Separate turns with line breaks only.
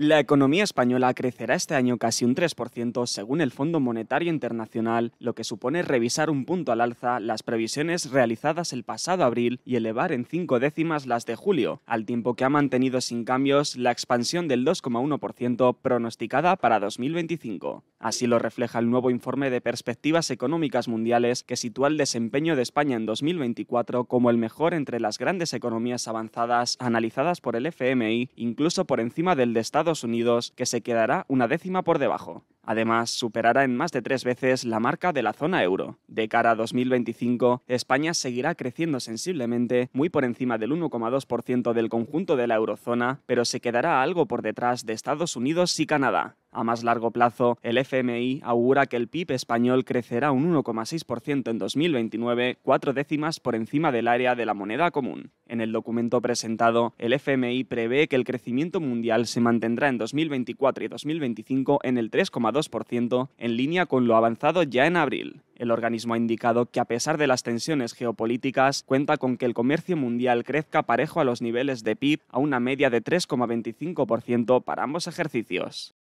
La economía española crecerá este año casi un 3% según el Fondo Monetario Internacional, lo que supone revisar un punto al alza las previsiones realizadas el pasado abril y elevar en cinco décimas las de julio, al tiempo que ha mantenido sin cambios la expansión del 2,1% pronosticada para 2025. Así lo refleja el nuevo informe de perspectivas económicas mundiales que sitúa el desempeño de España en 2024 como el mejor entre las grandes economías avanzadas analizadas por el FMI, incluso por encima del de Estados Unidos, que se quedará una décima por debajo. Además, superará en más de tres veces la marca de la zona euro. De cara a 2025, España seguirá creciendo sensiblemente, muy por encima del 1,2% del conjunto de la eurozona, pero se quedará algo por detrás de Estados Unidos y Canadá. A más largo plazo, el FMI augura que el PIB español crecerá un 1,6% en 2029, cuatro décimas por encima del área de la moneda común. En el documento presentado, el FMI prevé que el crecimiento mundial se mantendrá en 2024 y 2025 en el 3,2%, en línea con lo avanzado ya en abril. El organismo ha indicado que a pesar de las tensiones geopolíticas, cuenta con que el comercio mundial crezca parejo a los niveles de PIB a una media de 3,25% para ambos ejercicios.